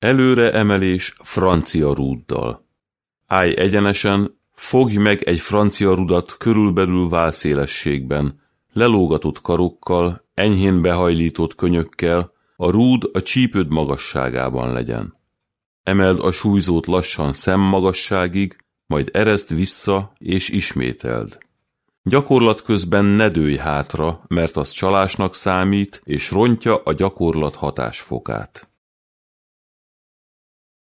Előre emelés francia rúddal. Állj egyenesen, fogj meg egy francia rudat körülbelül válszélességben, lelógatott karokkal, enyhén behajlított könyökkel, a rúd a csípőd magasságában legyen. Emeld a súlyzót lassan szemmagasságig, majd erezd vissza és ismételd. Gyakorlat közben ne dőj hátra, mert az csalásnak számít és rontja a gyakorlat hatásfokát.